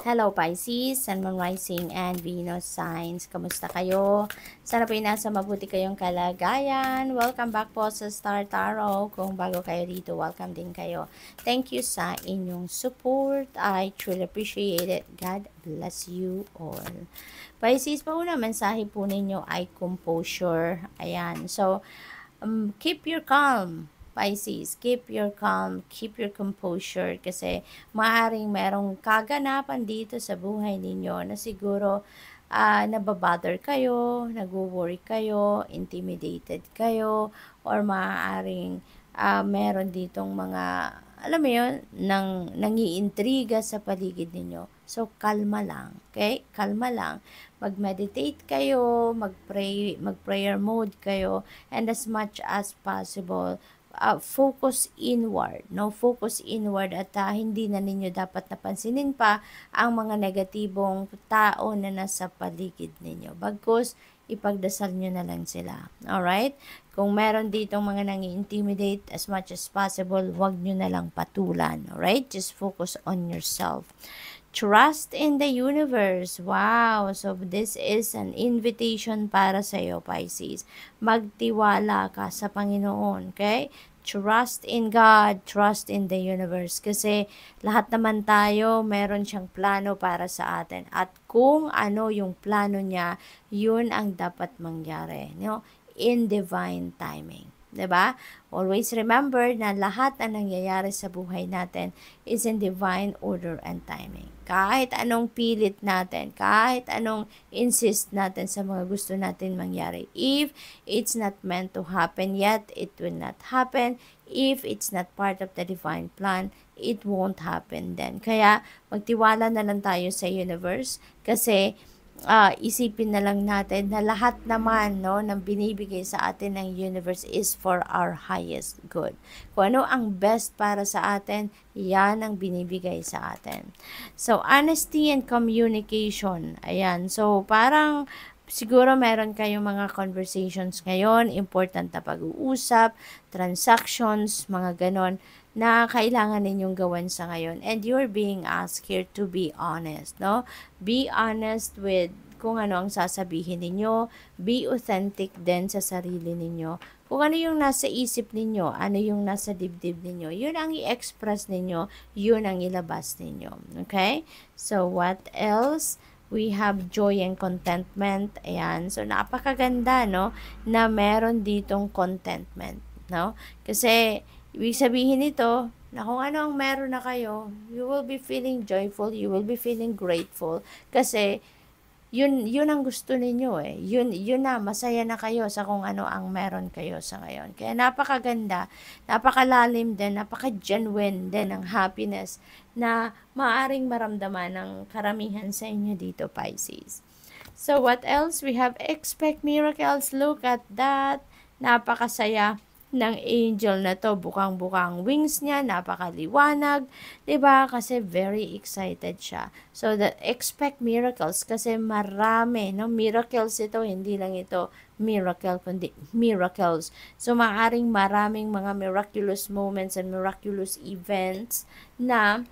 Hello Pisces, Sun, Moon, Rising, and Venus Signs. Kamusta kayo? Sana po nasa mabuti kayong kalagayan. Welcome back po sa Star Tarot. Kung bago kayo dito, welcome din kayo. Thank you sa inyong support. I truly appreciate it. God bless you all. Pisces, pauna mensahe po ninyo ay composure. Ayan. So, um, keep your calm Pisces, keep your calm, keep your composure kasi maaring merong kaganapan dito sa buhay ninyo na siguro uh, nababother kayo, nag-worry kayo, intimidated kayo, or maaaring uh, meron ditong mga, alam mo yun, nang, nangiintriga sa paligid ninyo. So, kalma lang. Okay? Kalma lang. Mag-meditate kayo, mag-pray, mag-prayer mode kayo, and as much as possible, uh, focus inward. No, focus inward at uh, hindi na ninyo dapat napansinin pa ang mga negatibong tao na nasa paligid ninyo. Bagkus, ipagdasal nyo na lang sila. Alright? Kung meron dito mga nang intimidate as much as possible, wag nyo na lang patulan. Alright? Just focus on yourself. Trust in the universe. Wow! So, this is an invitation para sa iyo, Pisces. Magtiwala ka sa Panginoon. Okay? trust in God, trust in the universe. Kasi lahat naman tayo, meron siyang plano para sa atin. At kung ano yung plano niya, yun ang dapat mangyari. no? in divine timing. 'di Always remember na lahat na nangyayari sa buhay natin is in divine order and timing. Kahit anong pilit natin, kahit anong insist natin sa mga gusto natin mangyari, if it's not meant to happen yet, it will not happen. If it's not part of the divine plan, it won't happen then. Kaya magtiwala na lang tayo sa universe kasi uh, isipin na lang natin na lahat naman no, ng binibigay sa atin ng universe is for our highest good. Kung ano ang best para sa atin, yan ang binibigay sa atin. So, honesty and communication. Ayan. So, parang siguro meron kayong mga conversations ngayon, important na pag-uusap, transactions, mga ganon na kailangan ninyong gawin sa ngayon. And you're being asked here to be honest, no? Be honest with kung ano ang sasabihin ninyo. Be authentic din sa sarili ninyo. Kung ano yung nasa isip ninyo, ano yung nasa dibdib ninyo, yun ang i-express ninyo, yun ang ilabas ninyo. Okay? So, what else? we have joy and contentment. Ayan. So, napakaganda, no? Na meron ditong contentment, no? Kasi, Ibig sabihin nito, na kung ano ang meron na kayo, you will be feeling joyful, you will be feeling grateful, kasi yun, yun ang gusto ninyo eh. Yun, yun na, masaya na kayo sa kung ano ang meron kayo sa ngayon. Kaya napakaganda, napakalalim din, napaka-genuine din ang happiness na maaring maramdaman ng karamihan sa inyo dito, Pisces. So what else? We have expect miracles. Look at that. Napakasaya ng angel na to. Bukang-bukang wings niya, napakaliwanag, ba diba? Kasi very excited siya. So, the, expect miracles kasi marami, no? Miracles ito, hindi lang ito miracle, kundi miracles. So, maaring maraming mga miraculous moments and miraculous events na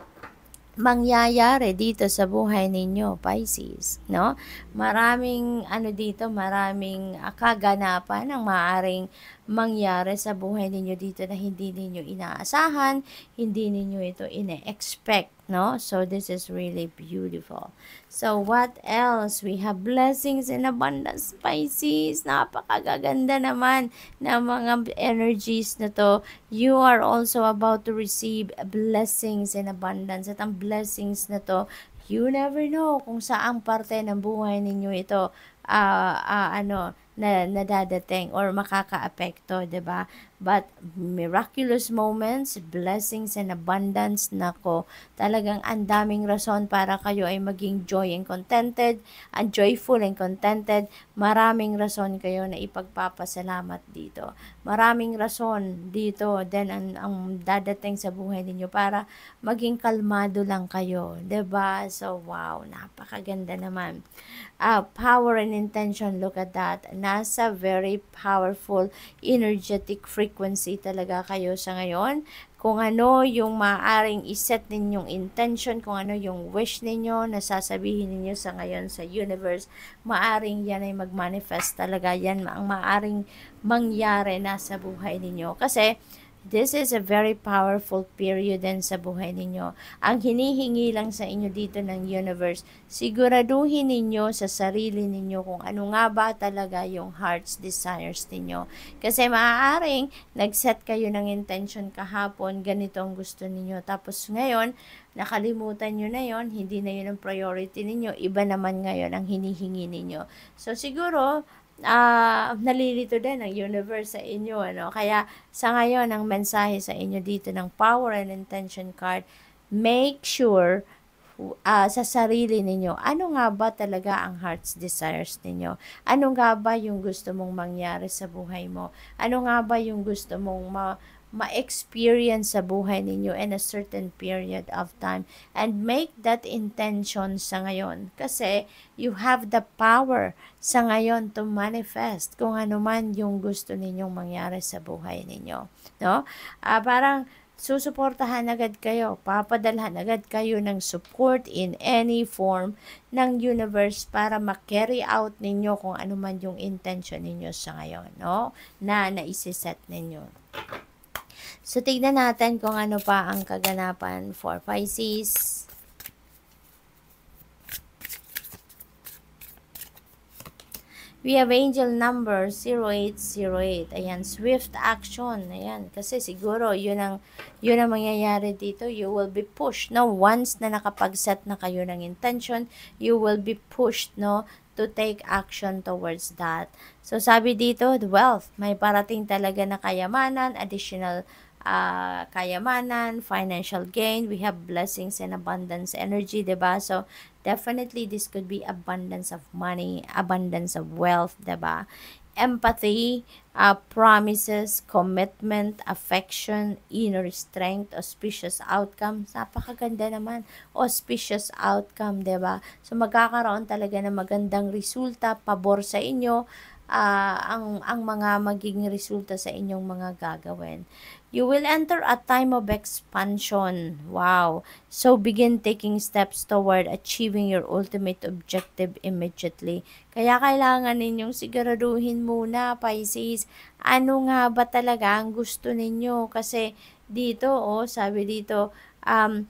mangyayari dito sa buhay ninyo, Pisces, no? Maraming ano dito, maraming ah, kaganapan ang maaring mangyari sa buhay ninyo dito na hindi ninyo inaasahan, hindi ninyo ito ine-expect no so this is really beautiful so what else we have blessings in abundance spices napakaganda naman ng mga energies na to you are also about to receive blessings in abundance at ang blessings na to you never know kung saang parte ng buhay ninyo ito uh, uh, ano na nadadating or makakaapekto, 'di ba? But miraculous moments, blessings, and abundance, nako, talagang ang daming rason para kayo ay maging joy and contented, and joyful and contented. Maraming rason kayo na ipagpapasalamat dito. Maraming rason dito then ang, ang dadating sa buhay ninyo para maging kalmado lang kayo. ba diba? So, wow, napakaganda naman. Uh, power and intention, look at that. Nasa very powerful, energetic frequency frequency talaga kayo sa ngayon. Kung ano yung maaring iset ninyong intention, kung ano yung wish ninyo na sasabihin ninyo sa ngayon sa universe, maaring yan ay magmanifest talaga. Yan ang maaring mangyari na sa buhay ninyo. Kasi This is a very powerful period din sa buhay ninyo. Ang hinihingi lang sa inyo dito ng universe, siguraduhin ninyo sa sarili ninyo kung ano nga ba talaga yung heart's desires ninyo. Kasi maaaring nag-set kayo ng intention kahapon, ganito ang gusto ninyo. Tapos ngayon, nakalimutan nyo na yon hindi na yun ang priority ninyo, iba naman ngayon ang hinihingi ninyo. So siguro, uh, nalilito din ang universe sa inyo. Ano? Kaya sa ngayon, ang mensahe sa inyo dito ng power and intention card, make sure uh, sa sarili ninyo, ano nga ba talaga ang heart's desires ninyo? Ano nga ba yung gusto mong mangyari sa buhay mo? Ano nga ba yung gusto mong ma- ma-experience sa buhay ninyo in a certain period of time. And make that intention sa ngayon. Kasi you have the power sa ngayon to manifest kung ano man yung gusto ninyong mangyari sa buhay ninyo. No? Uh, parang susuportahan agad kayo, papadalhan agad kayo ng support in any form ng universe para ma-carry out ninyo kung ano man yung intention ninyo sa ngayon, no? Na naisiset ninyo. So, tignan natin kung ano pa ang kaganapan for Pisces. We have angel number 0808. Ayan, swift action. Ayan, kasi siguro yun ang, yun ang mangyayari dito. You will be pushed, no? Once na nakapag-set na kayo ng intention, you will be pushed, no? to take action towards that. So sabi dito, the wealth, may parating talaga na kayamanan, additional uh, kayamanan, financial gain, we have blessings and abundance energy, ba diba? So, definitely this could be abundance of money, abundance of wealth, ba diba? empathy, uh, promises, commitment, affection, inner strength, auspicious outcome. Napakaganda naman. Auspicious outcome, ba diba? So, magkakaroon talaga ng magandang resulta, pabor sa inyo, uh, ang, ang mga magiging resulta sa inyong mga gagawin. You will enter a time of expansion. Wow! So begin taking steps toward achieving your ultimate objective immediately. Kaya kailangan ninyong siguraduhin muna, Pisces, ano nga ba talaga ang gusto ninyo? Kasi dito, oh, sabi dito, um,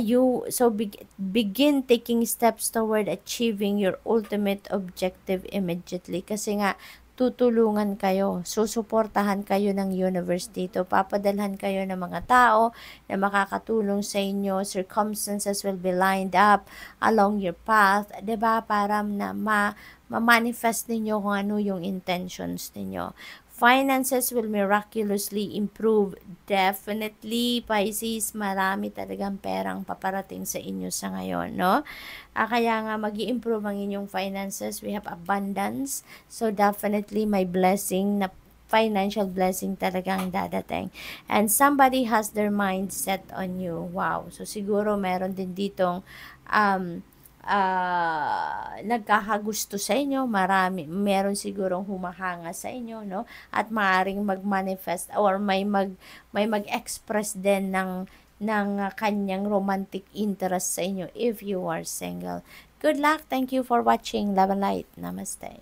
you so be, begin taking steps toward achieving your ultimate objective immediately kasi nga tutulungan kayo, susuportahan kayo ng universe dito, papadalhan kayo ng mga tao na makakatulong sa inyo, circumstances will be lined up along your path, ba diba? Para na ma ma-manifest ninyo kung ano yung intentions ninyo finances will miraculously improve. Definitely, Pisces, marami talagang perang paparating sa inyo sa ngayon, no? Ah, kaya nga, mag improve ang inyong finances. We have abundance. So, definitely, my blessing na financial blessing talagang dadating. And somebody has their mind set on you. Wow. So, siguro meron din ditong um, uh, nagkakagusto sa inyo, marami, meron sigurong humahanga sa inyo, no? At maaring mag-manifest or may mag may mag-express din ng ng kanyang romantic interest sa inyo if you are single. Good luck. Thank you for watching. Love and light. Namaste.